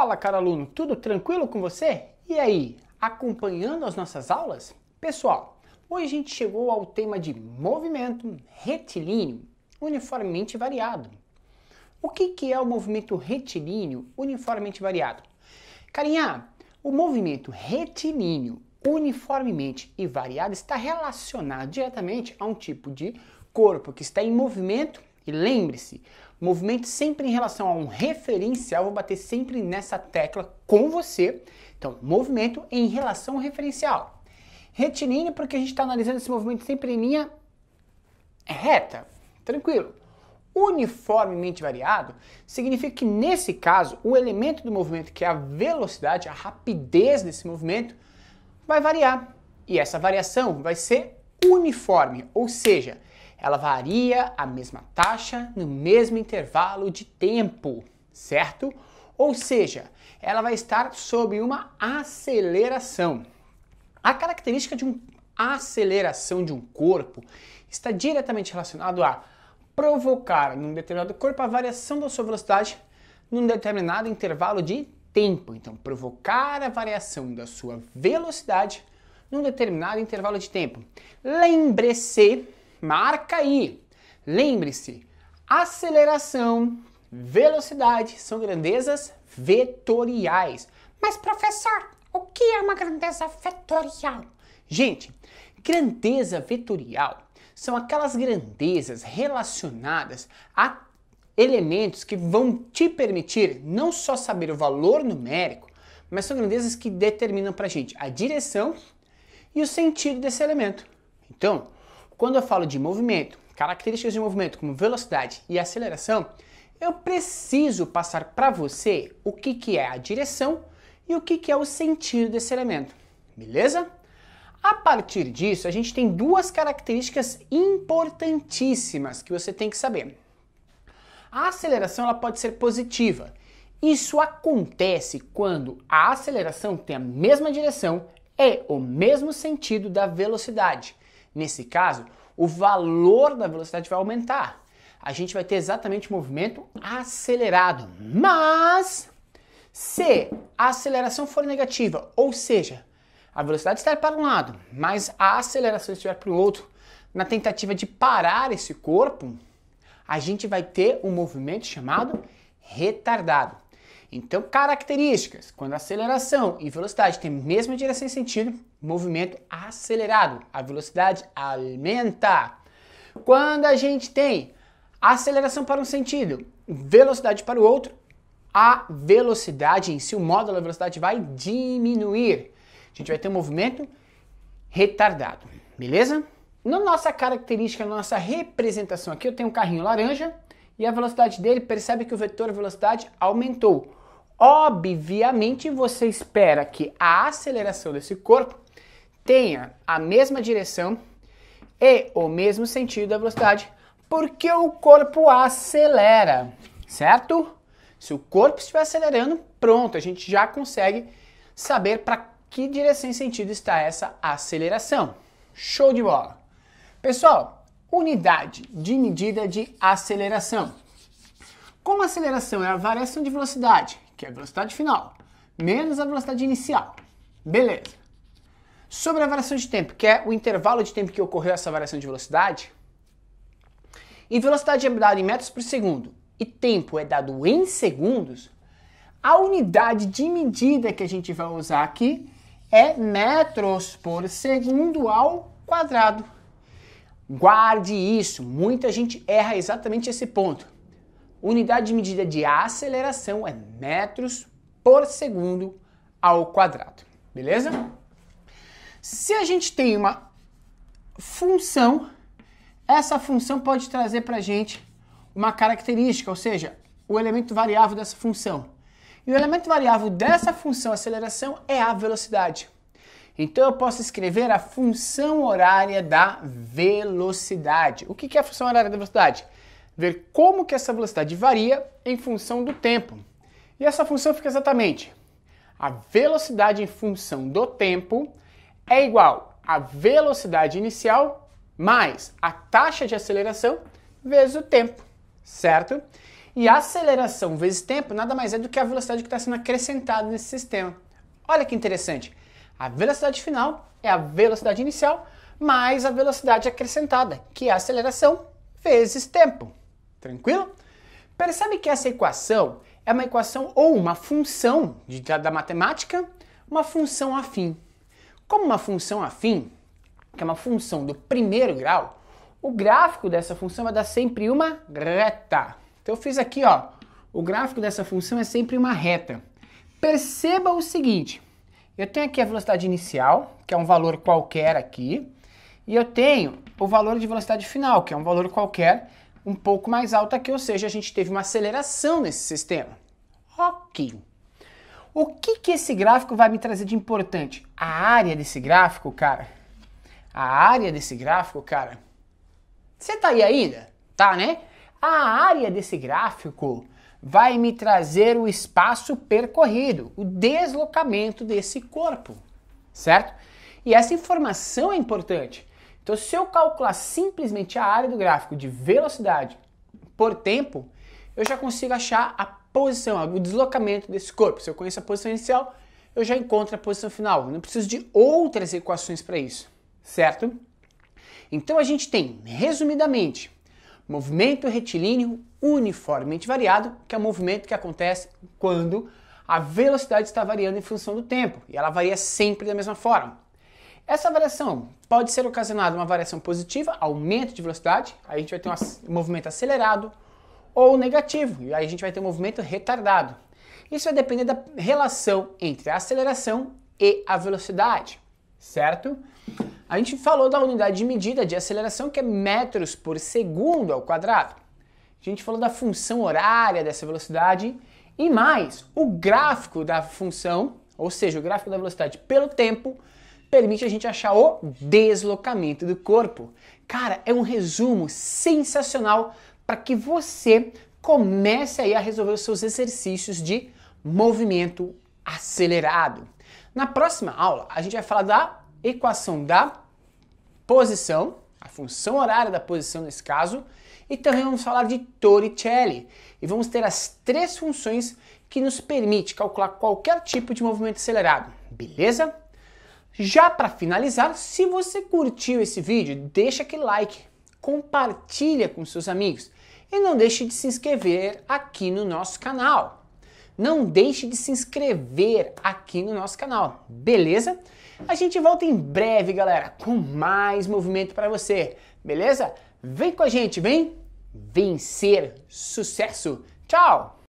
Fala, cara aluno, tudo tranquilo com você? E aí, acompanhando as nossas aulas? Pessoal, hoje a gente chegou ao tema de movimento retilíneo uniformemente variado. O que, que é o movimento retilíneo uniformemente variado? Carinha, o movimento retilíneo uniformemente e variado está relacionado diretamente a um tipo de corpo que está em movimento e lembre-se, Movimento sempre em relação a um referencial, vou bater sempre nessa tecla com você. Então, movimento em relação ao referencial. Retilíneo, porque a gente está analisando esse movimento sempre em linha reta, tranquilo. Uniformemente variado significa que, nesse caso, o elemento do movimento, que é a velocidade, a rapidez desse movimento, vai variar. E essa variação vai ser uniforme, ou seja, ela varia a mesma taxa no mesmo intervalo de tempo, certo? Ou seja, ela vai estar sob uma aceleração. A característica de uma aceleração de um corpo está diretamente relacionado a provocar num determinado corpo a variação da sua velocidade num determinado intervalo de tempo. Então, provocar a variação da sua velocidade num determinado intervalo de tempo. Lembre-se Marca aí! Lembre-se, aceleração, velocidade são grandezas vetoriais. Mas, professor, o que é uma grandeza vetorial? Gente, grandeza vetorial são aquelas grandezas relacionadas a elementos que vão te permitir não só saber o valor numérico, mas são grandezas que determinam para a gente a direção e o sentido desse elemento. Então, quando eu falo de movimento, características de movimento como velocidade e aceleração, eu preciso passar para você o que, que é a direção e o que, que é o sentido desse elemento, beleza? A partir disso, a gente tem duas características importantíssimas que você tem que saber. A aceleração ela pode ser positiva. Isso acontece quando a aceleração tem a mesma direção, é o mesmo sentido da velocidade. Nesse caso, o valor da velocidade vai aumentar. A gente vai ter exatamente movimento acelerado. Mas se a aceleração for negativa, ou seja, a velocidade estiver para um lado, mas a aceleração estiver para o outro, na tentativa de parar esse corpo, a gente vai ter um movimento chamado retardado. Então, características: quando a aceleração e velocidade têm a mesma direção e sentido, movimento acelerado, a velocidade aumenta. Quando a gente tem aceleração para um sentido, velocidade para o outro, a velocidade em si, o módulo da velocidade vai diminuir. A gente vai ter um movimento retardado, beleza? Na nossa característica, na nossa representação aqui, eu tenho um carrinho laranja e a velocidade dele percebe que o vetor velocidade aumentou. Obviamente você espera que a aceleração desse corpo tenha a mesma direção e o mesmo sentido da velocidade, porque o corpo acelera, certo? Se o corpo estiver acelerando, pronto, a gente já consegue saber para que direção e sentido está essa aceleração. Show de bola! Pessoal, unidade de medida de aceleração a aceleração é a variação de velocidade, que é a velocidade final, menos a velocidade inicial. Beleza. Sobre a variação de tempo, que é o intervalo de tempo que ocorreu essa variação de velocidade, e velocidade é dada em metros por segundo e tempo é dado em segundos, a unidade de medida que a gente vai usar aqui é metros por segundo ao quadrado. Guarde isso, muita gente erra exatamente esse ponto. Unidade de medida de aceleração é metros por segundo ao quadrado, beleza? Se a gente tem uma função, essa função pode trazer para a gente uma característica, ou seja, o elemento variável dessa função. E o elemento variável dessa função aceleração é a velocidade. Então eu posso escrever a função horária da velocidade. O que é a função horária da velocidade? ver como que essa velocidade varia em função do tempo. E essa função fica exatamente a velocidade em função do tempo é igual à velocidade inicial mais a taxa de aceleração vezes o tempo, certo? E a aceleração vezes tempo nada mais é do que a velocidade que está sendo acrescentada nesse sistema. Olha que interessante. A velocidade final é a velocidade inicial mais a velocidade acrescentada, que é a aceleração vezes tempo. Tranquilo? Percebe que essa equação é uma equação ou uma função de, da matemática, uma função afim. Como uma função afim, que é uma função do primeiro grau, o gráfico dessa função vai dar sempre uma reta. Então eu fiz aqui, ó, o gráfico dessa função é sempre uma reta. Perceba o seguinte, eu tenho aqui a velocidade inicial, que é um valor qualquer aqui, e eu tenho o valor de velocidade final, que é um valor qualquer, um pouco mais alta aqui, ou seja, a gente teve uma aceleração nesse sistema. Ok. O que, que esse gráfico vai me trazer de importante? A área desse gráfico, cara. A área desse gráfico, cara. Você tá aí ainda? Tá, né? A área desse gráfico vai me trazer o espaço percorrido, o deslocamento desse corpo, certo? E essa informação é importante. Então, se eu calcular simplesmente a área do gráfico de velocidade por tempo, eu já consigo achar a posição, o deslocamento desse corpo. Se eu conheço a posição inicial, eu já encontro a posição final. Eu não preciso de outras equações para isso, certo? Então a gente tem, resumidamente, movimento retilíneo uniformemente variado, que é o movimento que acontece quando a velocidade está variando em função do tempo, e ela varia sempre da mesma forma. Essa variação pode ser ocasionada uma variação positiva, aumento de velocidade, aí a gente vai ter um movimento acelerado, ou negativo, e aí a gente vai ter um movimento retardado. Isso vai depender da relação entre a aceleração e a velocidade, certo? A gente falou da unidade de medida de aceleração que é metros por segundo ao quadrado. A gente falou da função horária dessa velocidade e mais o gráfico da função, ou seja, o gráfico da velocidade pelo tempo permite a gente achar o deslocamento do corpo. Cara, é um resumo sensacional para que você comece aí a resolver os seus exercícios de movimento acelerado. Na próxima aula, a gente vai falar da equação da posição, a função horária da posição nesse caso, e também vamos falar de Torricelli. E vamos ter as três funções que nos permite calcular qualquer tipo de movimento acelerado. Beleza? Já para finalizar, se você curtiu esse vídeo, deixa aquele like, compartilha com seus amigos e não deixe de se inscrever aqui no nosso canal. Não deixe de se inscrever aqui no nosso canal, beleza? A gente volta em breve, galera, com mais movimento para você, beleza? Vem com a gente, vem vencer sucesso. Tchau!